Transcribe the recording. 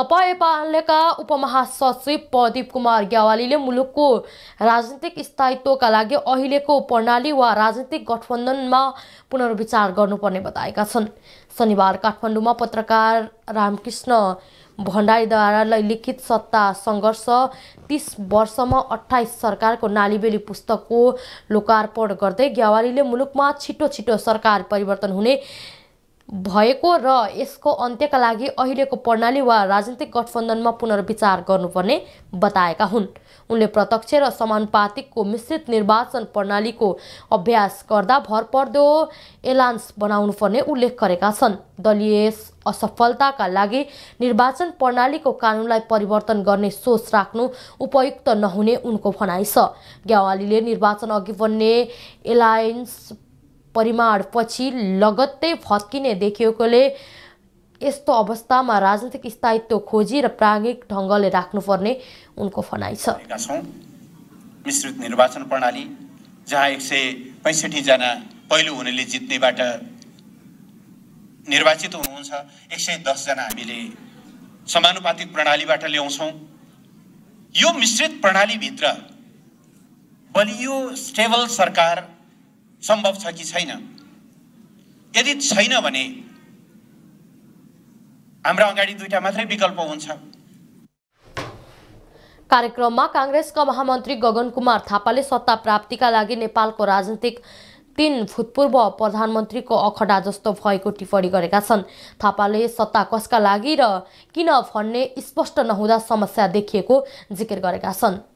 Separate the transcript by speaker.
Speaker 1: तपाईँपालका उपमहासचिव प्रदीप कुमार ग्यावालीले मुलुकको राजनीतिक स्थायित्वका लागि अहिलेको प्रणाली वा राजनीतिक गठबन्धनमा पुनर्विचार गर्नुपर्ने बताएका छन् शनिबार काठमाडौँमा पत्रकार रामकृष्ण भण्डारीद्वारालाई लिखित सत्ता सङ्घर्ष तिस वर्षमा अठाइस सरकारको नालीबेली पुस्तकको लोकार्पण गर्दै ग्यावालीले मुलुकमा छिटो छिटो सरकार परिवर्तन हुने भएको र यसको अन्त्यका लागि अहिलेको प्रणाली वा राजनीतिक गठबन्धनमा पुनर्विचार गर्नुपर्ने बताएका हुन् उनले प्रत्यक्ष र समानुपातिकको मिश्रित निर्वाचन प्रणालीको अभ्यास गर्दा भरपर्दो एलान्स बनाउनुपर्ने उल्लेख गरेका छन् दलीय असफलताका लागि निर्वाचन प्रणालीको कानुनलाई परिवर्तन गर्ने सोच राख्नु उपयुक्त नहुने उनको भनाइ छ ग्यावालीले निर्वाचन अघि बन्ने एलायन्स परिमाण पछि लगत्तै फत्किने देखिएकोले यस्तो अवस्थामा राजनीतिक स्थायित्व खोजी र प्राङ्गिक ढङ्गले राख्नुपर्ने उनको भनाइ
Speaker 2: छ मिश्रित निर्वाचन प्रणाली जहाँ एक सय पैँसठीजना पहिलो हुनेले जित्नेबाट निर्वाचित हुनुहुन्छ एक सय दसजना हामीले समानुपातिक प्रणालीबाट ल्याउँछौँ यो मिश्रित प्रणालीभित्र बलियो स्टेबल सरकार सम्भव छ कि छैन यदि छैन भने हाम्रो अगाडि दुईटा मात्रै विकल्प हुन्छ
Speaker 1: कार्यक्रममा काङ्ग्रेसका महामन्त्री गगन कुमार थापाले सत्ता प्राप्तिका लागि नेपालको राजनीतिक तीन भूतपूर्व प्रधानमन्त्रीको अखडा जस्तो भएको टिप्पणी गरेका छन् थापाले सत्ता कसका लागि र किन भन्ने स्पष्ट नहुँदा समस्या देखिएको जिकिर गरेका छन्